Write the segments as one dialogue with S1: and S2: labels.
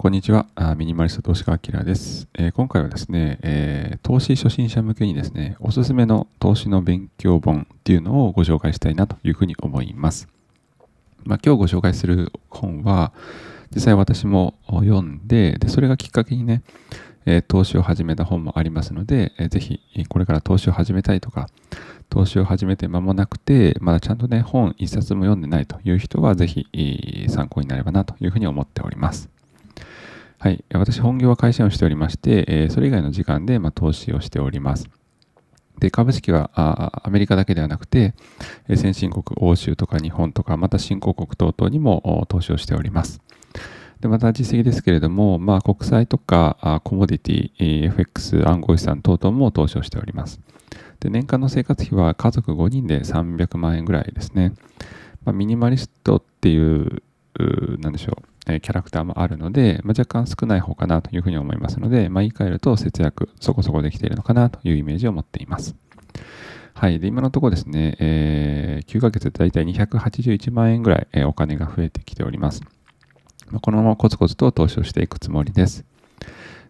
S1: こんにちは。ミニマリスト投資家明です、えー、今回はですね、えー、投資初心者向けにですね、おすすめの投資の勉強本っていうのをご紹介したいなというふうに思います。まあ、今日ご紹介する本は、実際私も読んで、でそれがきっかけにね、えー、投資を始めた本もありますので、えー、ぜひこれから投資を始めたいとか、投資を始めて間もなくて、まだちゃんとね、本一冊も読んでないという人は、ぜひ参考になればなというふうに思っております。はい、私、本業は会社員をしておりまして、えそれ以外の時間で、ま投資をしております。で株式はあアメリカだけではなくて、え先進国、欧州とか日本とか、また新興国等々にも投資をしております。でまた実績ですけれども、まあ、国債とかあコモディティ、FX、暗号資産等々も投資をしております。で年間の生活費は家族5人で300万円ぐらいですね。まあ、ミニマリストっていう、なんでしょう、ね、キャラクターもあるので、まあ、若干少ない方かなというふうに思いますので、まあ、言い換えると節約、そこそこできているのかなというイメージを持っています。はい、で今のところですね、えー、9ヶ月でだいたい281万円ぐらい、えー、お金が増えてきております。まあ、このままコツコツと投資をしていくつもりです。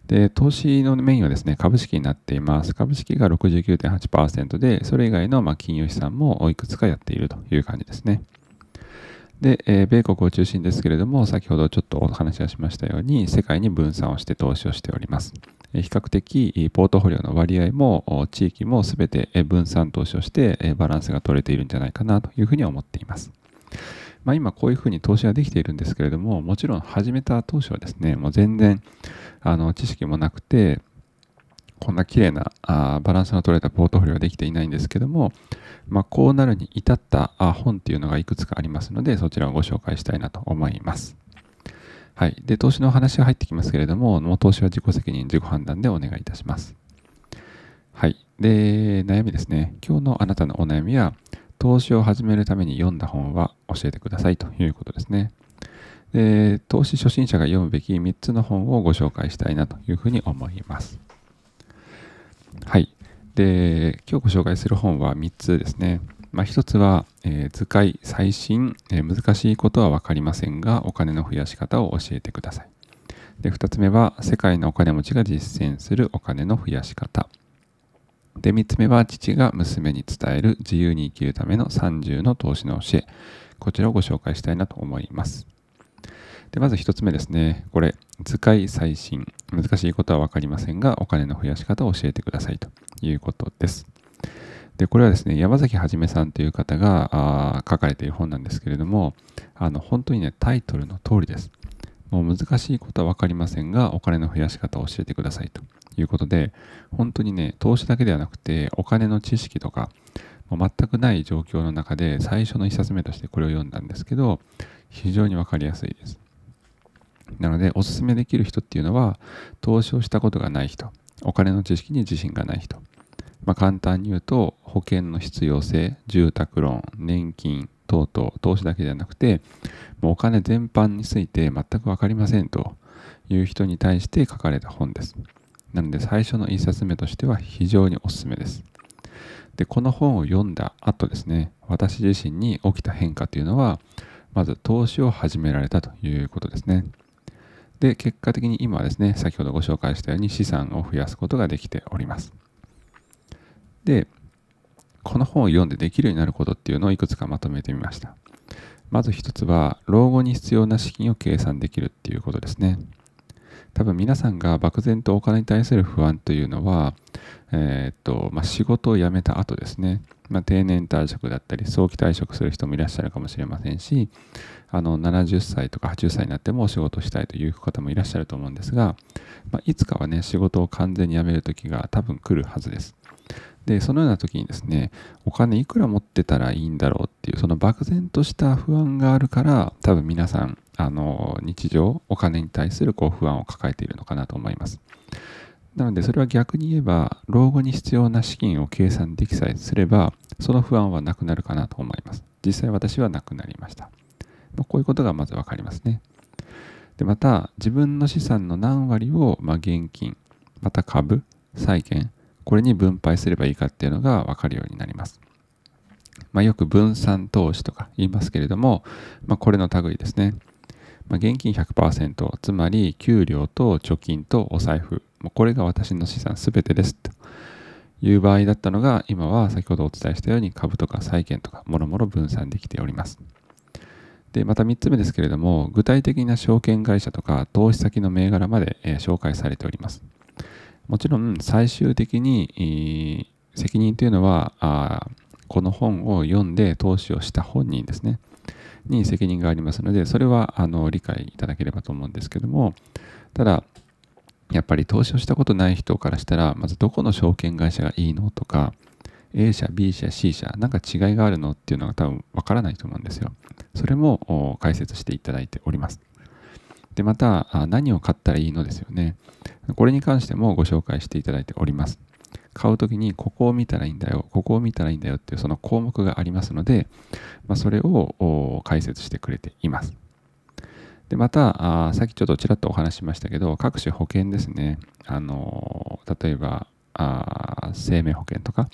S1: で投資のメインはですね株式になっています。株式が69.8%で、それ以外のま金融資産もいくつかやっているという感じですね。で、えー、米国を中心ですけれども、先ほどちょっとお話をしましたように、世界に分散をして投資をしております。比較的、ポートフォリオの割合も地域もすべて分散投資をしてバランスが取れているんじゃないかなというふうに思っています。まあ、今こういうふうに投資はできているんですけれども、もちろん始めた当初はですね、もう全然あの知識もなくて、こんな綺麗なあバランスの取れたポートフォリオはできていないんですけども、まあ、こうなるに至ったあ本っていうのがいくつかありますのでそちらをご紹介したいなと思います。はい、で投資の話が入ってきますけれどももう投資は自己責任自己判断でお願いいたします。はい、で悩みですね今日のあなたのお悩みは投資を始めるために読んだ本は教えてくださいということですね。で投資初心者が読むべき3つの本をご紹介したいなというふうに思います。はい。で、今日ご紹介する本は3つですね。まあ、1つは、えー、図解、最新、えー、難しいことは分かりませんが、お金の増やし方を教えてください。で、2つ目は、世界のお金持ちが実践するお金の増やし方。で、3つ目は、父が娘に伝える自由に生きるための30の投資の教え。こちらをご紹介したいなと思います。でまず1つ目ですね。これ、図解最新。難しいことは分かりませんが、お金の増やし方を教えてくださいということです。で、これはですね、山崎はじめさんという方が書かれている本なんですけれども、あの本当にね、タイトルの通りです。もう難しいことは分かりませんが、お金の増やし方を教えてくださいということで、本当にね、投資だけではなくて、お金の知識とか、もう全くない状況の中で、最初の1冊目としてこれを読んだんですけど、非常に分かりやすいです。なのでおすすめできる人っていうのは投資をしたことがない人お金の知識に自信がない人、まあ、簡単に言うと保険の必要性住宅ローン年金等々投資だけじゃなくてもうお金全般について全く分かりませんという人に対して書かれた本ですなので最初の1冊目としては非常におすすめですでこの本を読んだ後ですね私自身に起きた変化というのはまず投資を始められたということですね。で、結果的に今はですね、先ほどご紹介したように資産を増やすことができております。で、この本を読んでできるようになることっていうのをいくつかまとめてみました。まず一つは、老後に必要な資金を計算できるっていうことですね。多分皆さんが漠然とお金に対する不安というのは、えー、っとまあ、仕事を辞めた後ですねまあ、定年退職だったり早期退職する人もいらっしゃるかもしれませんしあの70歳とか80歳になってもお仕事したいという方もいらっしゃると思うんですが、まあ、いつかはね仕事を完全に辞める時が多分来るはずです。でそのような時にですねお金いくら持ってたらいいんだろうっていうその漠然とした不安があるから多分皆さんあの日常お金に対するこう不安を抱えているのかなと思います。なのでそれは逆に言えば老後に必要な資金を計算できさえすればその不安はなくなるかなと思います。実際私はなくなりました。まこういうことがまず分かりますね。でまた自分の資産の何割を、まあ、現金また株債券これに分配すればいいかっていうのが分かるようになります。まあ、よく分散投資とか言いますけれども、まあ、これの類ですね。まあ、現金100%、つまり給料と貯金とお財布、もこれが私の資産全てですという場合だったのが、今は先ほどお伝えしたように株とか債券とかもろもろ分散できております。で、また3つ目ですけれども、具体的な証券会社とか投資先の銘柄まで、え紹介されております。もちろん最終的に、責任というのはあこの本を読んで投資をした本人ですねに責任がありますので、それはあの理解いただければと思うんですけども、ただ、やっぱり投資をしたことない人からしたら、まずどこの証券会社がいいのとか、A 社、B 社、C 社、なんか違いがあるのっていうのが多分わからないと思うんですよ。それも解説していただいております。で、また、何を買ったらいいのですよね。これに関してもご紹介していただいております。買うときにここを見たらいいんだよここを見たらいいんだよっていうその項目がありますので、まあ、それを解説してくれています。でまたあさっきちょっとちらっとお話しましたけど各種保険ですね、あのー、例えばあ生命保険とか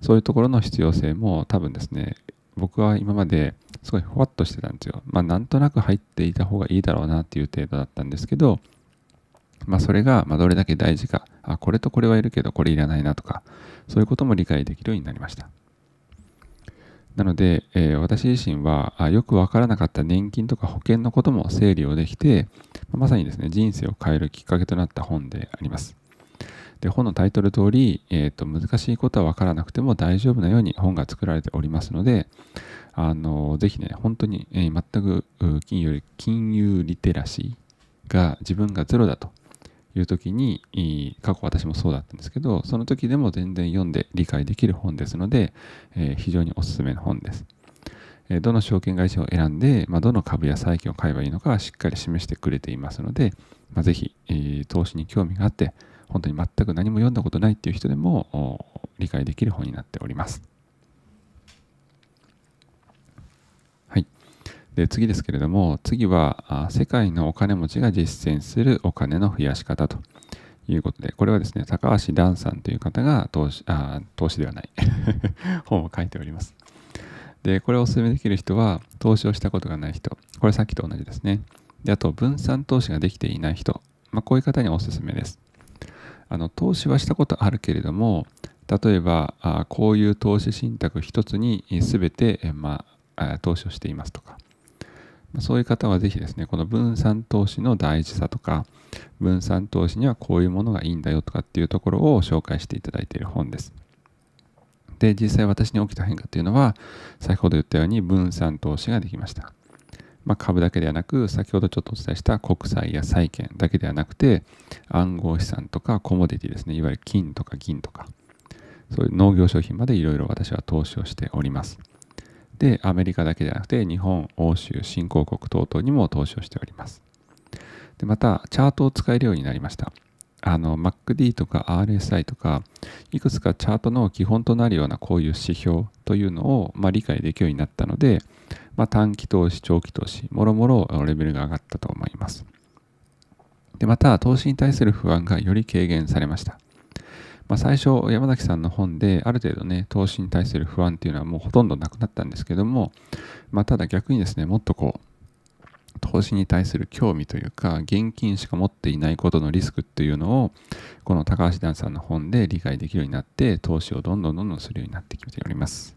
S1: そういうところの必要性も多分ですね僕は今まですごいふわっとしてたんですよ。まあなんとなく入っていた方がいいだろうなっていう程度だったんですけど、まあそれがまどれだけ大事かあこれとこれはいるけどこれいらないなとかそういうことも理解できるようになりましたなので、えー、私自身はあよく分からなかった年金とか保険のことも整理をできてまさにですね人生を変えるきっかけとなった本でありますで本のタイトル通り、えーと、難しいことは分からなくても大丈夫なように本が作られておりますのであのぜひね本当に、えー、全く金融金融リテラシーが自分がゼロだという時に過去私もそうだったんですけどその時でも全然読んで理解できる本ですので、えー、非常におすすめの本です。どの証券会社を選んで、まあ、どの株や債券を買えばいいのかしっかり示してくれていますので、まあ、ぜひ、えー、投資に興味があって本当に全く何も読んだことないっていう人でも理解できる本になっております。で次ですけれども次は世界のお金持ちが実践するお金の増やし方ということでこれはですね高橋ダンさんという方が投資あ投資ではない 本を書いておりますでこれをお勧めできる人は投資をしたことがない人これさっきと同じですねであと分散投資ができていない人、まあ、こういう方におすすめですあの投資はしたことあるけれども例えばあこういう投資信託一つに全て、まあ、投資をしていますとかそういう方はぜひですね、この分散投資の大事さとか、分散投資にはこういうものがいいんだよとかっていうところを紹介していただいている本です。で、実際私に起きた変化っていうのは、先ほど言ったように分散投資ができました。まあ、株だけではなく、先ほどちょっとお伝えした国債や債券だけではなくて、暗号資産とかコモディティですね、いわゆる金とか銀とか、そういう農業商品までいろいろ私は投資をしております。でアメリカだけじゃなくて日本欧州新興国等々にも投資をしておりますでまたチャートを使えるようになりましたあの MacD とか RSI とかいくつかチャートの基本となるようなこういう指標というのを、まあ、理解できるようになったので、まあ、短期投資長期投資もろもろレベルが上がったと思いますでまた投資に対する不安がより軽減されましたまあ、最初山崎さんの本である程度ね投資に対する不安っていうのはもうほとんどなくなったんですけども、まあ、ただ逆にですねもっとこう投資に対する興味というか現金しか持っていないことのリスクっていうのをこの高橋段さんの本で理解できるようになって投資をどんどんどんどんするようになってきております。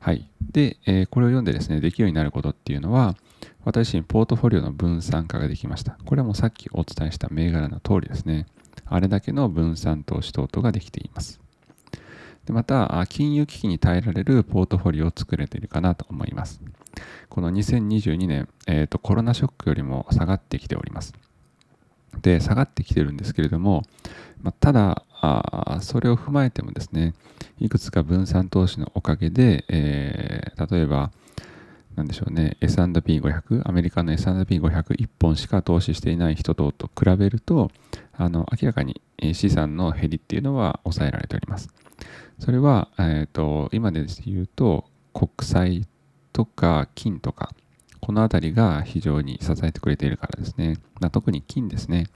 S1: はい、で、えー、これを読んでですねできるようになることっていうのは私にポートフォリオの分散化ができました。これはもうさっきお伝えした銘柄の通りですね。あれだけの分散投資等々ができています。でまた、金融危機に耐えられるポートフォリオを作れているかなと思います。この2022年、えーと、コロナショックよりも下がってきております。で、下がってきてるんですけれども、まあ、ただあ、それを踏まえてもですね、いくつか分散投資のおかげで、えー、例えば、何でしょうね、S&P500、アメリカの S&P500、1本しか投資していない人と比べると、あの明らかに資産の減りっていうのは抑えられております。それは、えーと、今で言うと国債とか金とかこの辺りが非常に支えてくれているからですね。特に金ですね。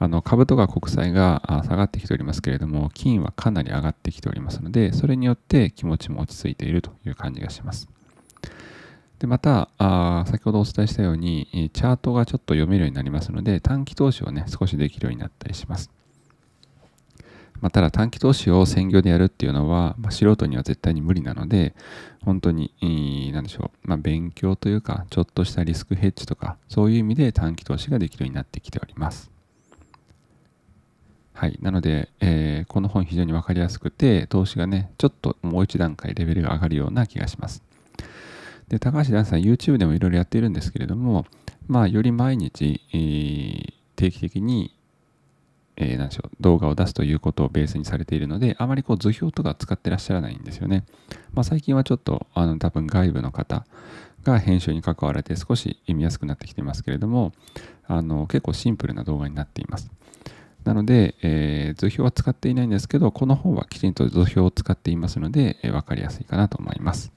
S1: あの株とか国債が下がってきておりますけれども、金はかなり上がってきておりますので、それによって気持ちも落ち着いているという感じがします。でまたあ、先ほどお伝えしたように、チャートがちょっと読めるようになりますので、短期投資をね、少しできるようになったりします。まあ、ただ短期投資を専業でやるっていうのは、まあ、素人には絶対に無理なので、本当に、何でしょう、まあ、勉強というか、ちょっとしたリスクヘッジとか、そういう意味で短期投資ができるようになってきております。はい。なので、えー、この本非常に分かりやすくて、投資がね、ちょっともう一段階レベルが上がるような気がします。で高橋大さん YouTube でもいろいろやっているんですけれども、まあ、より毎日、えー、定期的に、えー、何でしょう動画を出すということをベースにされているのであまりこう図表とか使ってらっしゃらないんですよね、まあ、最近はちょっとあの多分外部の方が編集に関わられて少し見やすくなってきてますけれどもあの結構シンプルな動画になっていますなので、えー、図表は使っていないんですけどこの本はきちんと図表を使っていますので、えー、分かりやすいかなと思います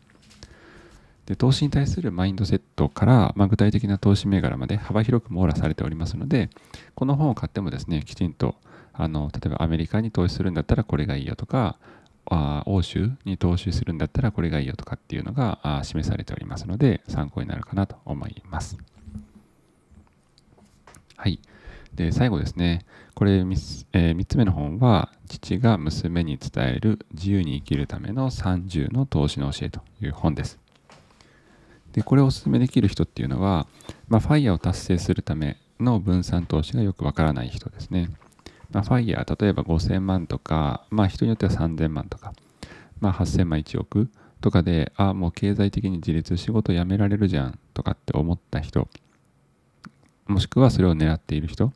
S1: で投資に対するマインドセットから、まあ、具体的な投資銘柄まで幅広く網羅されておりますのでこの本を買ってもですねきちんとあの例えばアメリカに投資するんだったらこれがいいよとかあ欧州に投資するんだったらこれがいいよとかっていうのがあ示されておりますので参考になるかなと思います。はい。で最後ですねこれ 3,、えー、3つ目の本は父が娘に伝える自由に生きるための30の投資の教えという本です。でこれをおすすめできる人っていうのは、まあ、FIRE を達成するための分散投資がよくわからない人ですね。まあ、FIRE、例えば5000万とか、まあ、人によっては3000万とか、まあ、8000万、1億とかで、ああ、もう経済的に自立、仕事辞められるじゃんとかって思った人、もしくはそれを狙っている人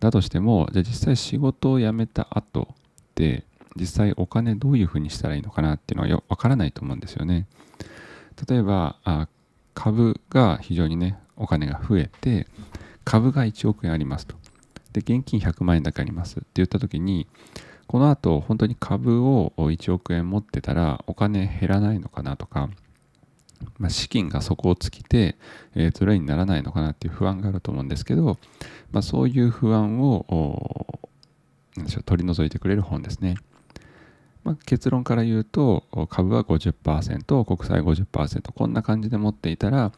S1: だとしても、じゃあ実際仕事を辞めた後で、実際お金どういうふうにしたらいいのかなっていうのはわからないと思うんですよね。例えばあ株が非常にねお金が増えて株が1億円ありますとで現金100万円だけありますって言った時にこのあと本当に株を1億円持ってたらお金減らないのかなとか、まあ、資金が底を尽きて、えー、にならないのかなっていう不安があると思うんですけど、まあ、そういう不安を取り除いてくれる本ですね。まあ、結論から言うと株は50%国債50%こんな感じで持っていたら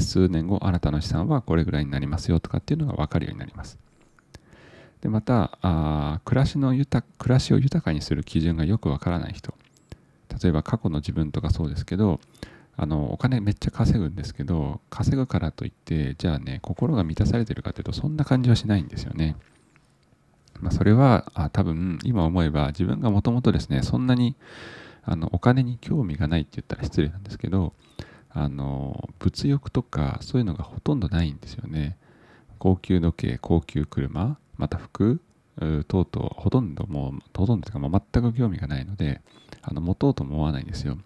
S1: 数年後あなたの資産はこれぐらいになりますよとかっていうのが分かるようになります。でまたあ暮らしの豊暮らしを豊かにする基準がよくわからない人例えば過去の自分とかそうですけどあのお金めっちゃ稼ぐんですけど稼ぐからといってじゃあね心が満たされてるかというとそんな感じはしないんですよね。まあ、それはあ多分今思えば自分がもともとですねそんなにあのお金に興味がないって言ったら失礼なんですけどあの物欲とかそういうのがほとんどないんですよね高級時計高級車また服等々ほとんどもうほとんどというか全く興味がないのであの持とうと思わないんですよ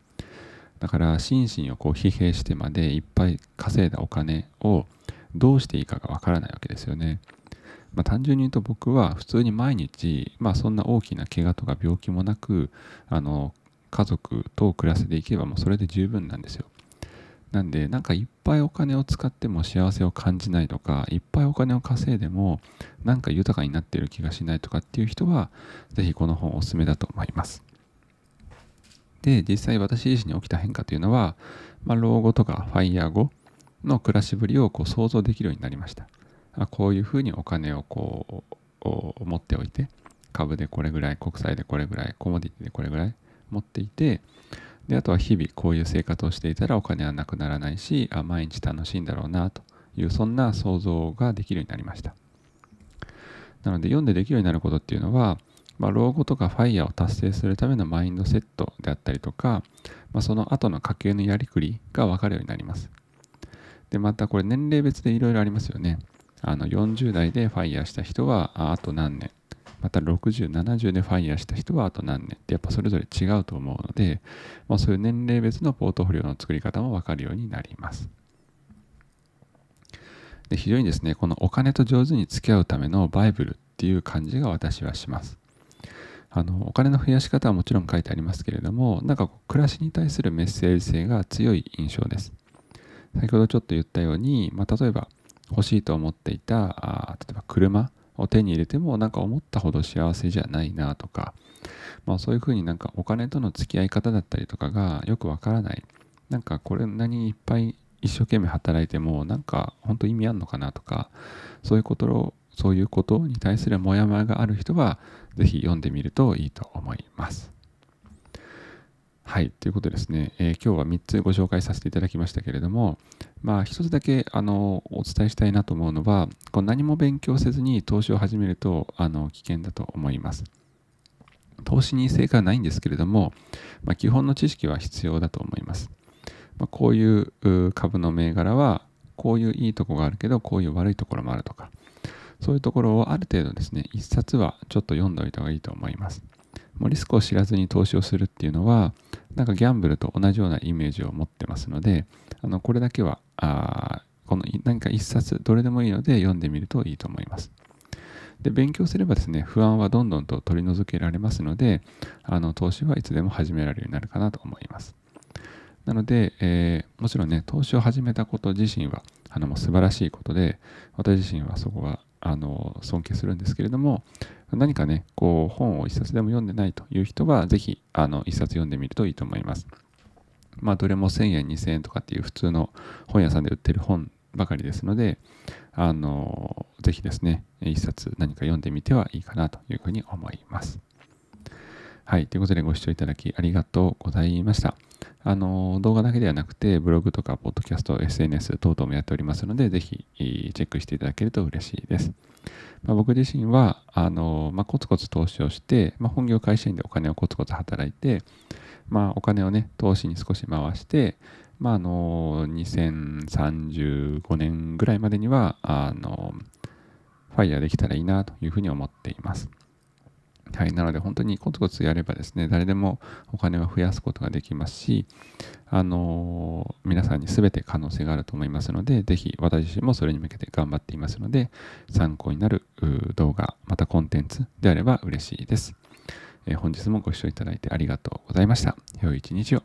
S1: だから心身をこう疲弊してまでいっぱい稼いだお金をどうしていいかがわからないわけですよね。まあ、単純に言うと僕は普通に毎日、まあ、そんな大きな怪我とか病気もなくあの家族と暮らせていけばもうそれで十分なんですよ。なんでなんかいっぱいお金を使っても幸せを感じないとかいっぱいお金を稼いでもなんか豊かになってる気がしないとかっていう人は是非この本おすすめだと思います。で実際私自身に起きた変化というのは、まあ、老後とかファイヤー後の暮らしぶりをこう想像できるようになりました。こういうふうにお金をこう持っておいて株でこれぐらい国債でこれぐらいコモディティでこれぐらい持っていてであとは日々こういう生活をしていたらお金はなくならないしあ毎日楽しいんだろうなというそんな想像ができるようになりましたなので読んでできるようになることっていうのは、まあ、老後とかファイヤーを達成するためのマインドセットであったりとか、まあ、その後の家計のやりくりが分かるようになりますでまたこれ年齢別でいろいろありますよねあの40代でファイヤーした人はあと何年また6070でファイヤーした人はあと何年ってやっぱそれぞれ違うと思うので、まあ、そういう年齢別のポートフォリオの作り方も分かるようになりますで非常にですねこのお金と上手に付き合うためのバイブルっていう感じが私はしますあのお金の増やし方はもちろん書いてありますけれどもなんか暮らしに対するメッセージ性が強い印象です先ほどちょっと言ったように、まあ、例えば欲しいと思っていたあ例えば車を手に入れてもなんか思ったほど幸せじゃないなとか、まあ、そういうふうになんかお金との付き合い方だったりとかがよくわからないなんかこれ何いっぱい一生懸命働いてもなんか本当意味あんのかなとかそういうことをそういうことに対するモヤモヤがある人は是非読んでみるといいと思います。はい、ということですね、えー、今日は3つご紹介させていただきましたけれども、まあ、一つだけあのお伝えしたいなと思うのはこう何も勉強せずに投資を始めるとあの危険だと思います。投資に成果はないんですけれども、まあ、基本の知識は必要だと思います。まあ、こういう株の銘柄はこういういいとこがあるけどこういう悪いところもあるとかそういうところをある程度ですね一冊はちょっと読んでおいた方がいいと思います。もうリスクを知らずに投資をするっていうのはなんかギャンブルと同じようなイメージを持ってますのであのこれだけはあこの何か一冊どれでもいいので読んでみるといいと思います。で勉強すればですね不安はどんどんと取り除けられますのであの投資はいつでも始められるようになるかなと思います。なので、えー、もちろんね投資を始めたこと自身はあのもう素晴らしいことで私自身はそこはあの尊敬するんですけれども何かねこう本を一冊でも読んでないという人は是非あの冊読んでみるといいと思いますまあどれも1000円2000円とかっていう普通の本屋さんで売ってる本ばかりですのであの是非ですね一冊何か読んでみてはいいかなというふうに思いますはい。ということでご視聴いただきありがとうございました。あの、動画だけではなくて、ブログとか、ポッドキャスト、SNS 等々もやっておりますので、ぜひチェックしていただけると嬉しいです。まあ、僕自身は、あの、まあ、コツコツ投資をして、まあ、本業会社員でお金をコツコツ働いて、まあ、お金をね、投資に少し回して、まあ、あの、2035年ぐらいまでには、あの、ファイヤーできたらいいなというふうに思っています。はい、なので本当にコツコツやればですね、誰でもお金は増やすことができますし、あのー、皆さんに全て可能性があると思いますので、ぜひ私自身もそれに向けて頑張っていますので、参考になる動画、またコンテンツであれば嬉しいです。えー、本日もご視聴いただいてありがとうございました。良い一日を。